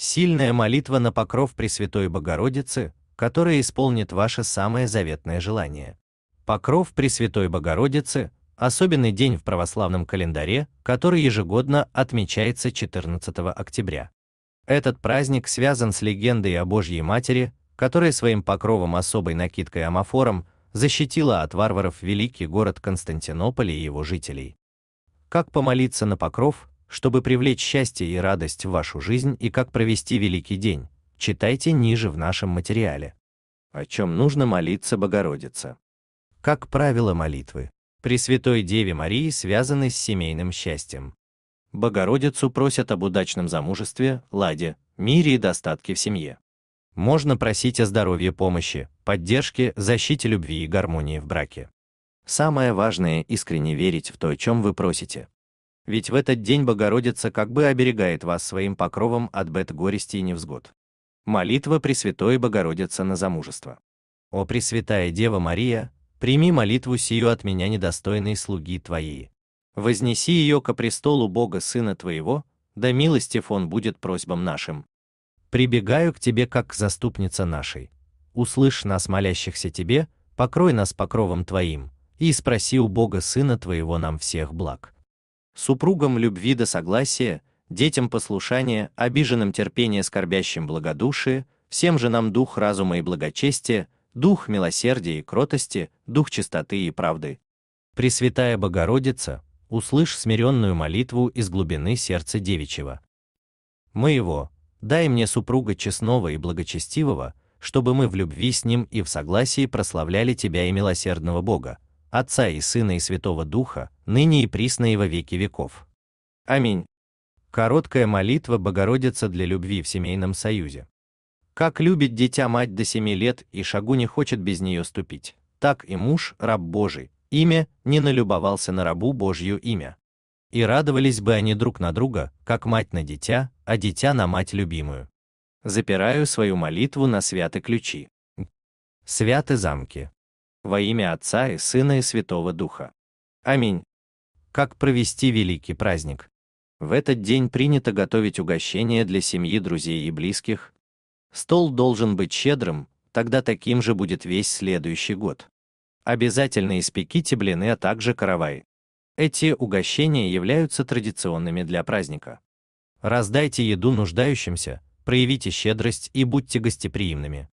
Сильная молитва на покров Пресвятой Богородицы, которая исполнит ваше самое заветное желание. Покров Пресвятой Богородицы – особенный день в православном календаре, который ежегодно отмечается 14 октября. Этот праздник связан с легендой о Божьей Матери, которая своим покровом особой накидкой амофором защитила от варваров великий город Константинополь и его жителей. Как помолиться на покров, чтобы привлечь счастье и радость в вашу жизнь и как провести великий день, читайте ниже в нашем материале. О чем нужно молиться Богородице? Как правило молитвы Пресвятой Деве Марии связаны с семейным счастьем. Богородицу просят об удачном замужестве, ладе, мире и достатке в семье. Можно просить о здоровье помощи, поддержке, защите любви и гармонии в браке. Самое важное – искренне верить в то, о чем вы просите, ведь в этот день Богородица как бы оберегает вас своим покровом от бед горести и невзгод. Молитва Пресвятой Богородицы на замужество. О Пресвятая Дева Мария, прими молитву сию от меня недостойной слуги Твоей. Вознеси ее ко престолу Бога Сына Твоего, да милостив Он будет просьбам нашим. Прибегаю к Тебе как к заступнице нашей. Услышь нас, молящихся Тебе, покрой нас покровом Твоим, и спроси у Бога Сына Твоего нам всех благ супругам любви до согласия, детям послушания, обиженным терпения, скорбящим благодушие, всем же нам дух разума и благочестия, дух милосердия и кротости, дух чистоты и правды. Пресвятая Богородица, услышь смиренную молитву из глубины сердца девичьего. Моего, дай мне супруга честного и благочестивого, чтобы мы в любви с ним и в согласии прославляли Тебя и милосердного Бога, Отца и Сына и Святого Духа, ныне и присно и во веки веков. Аминь. Короткая молитва Богородица для любви в семейном союзе. Как любит дитя мать до семи лет и шагу не хочет без нее ступить, так и муж, раб Божий, имя, не налюбовался на рабу Божью имя. И радовались бы они друг на друга, как мать на дитя, а дитя на мать любимую. Запираю свою молитву на святы ключи. Святы замки. Во имя Отца и Сына и Святого Духа. Аминь. Как провести великий праздник? В этот день принято готовить угощения для семьи, друзей и близких. Стол должен быть щедрым, тогда таким же будет весь следующий год. Обязательно испеките блины, а также каравай. Эти угощения являются традиционными для праздника. Раздайте еду нуждающимся, проявите щедрость и будьте гостеприимными.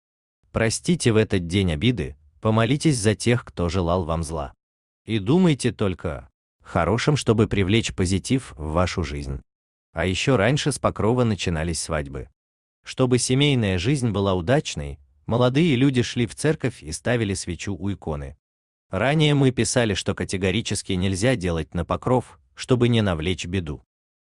Простите в этот день обиды, Помолитесь за тех, кто желал вам зла. И думайте только хорошим, чтобы привлечь позитив в вашу жизнь. А еще раньше с покрова начинались свадьбы. Чтобы семейная жизнь была удачной, молодые люди шли в церковь и ставили свечу у иконы. Ранее мы писали, что категорически нельзя делать на покров, чтобы не навлечь беду.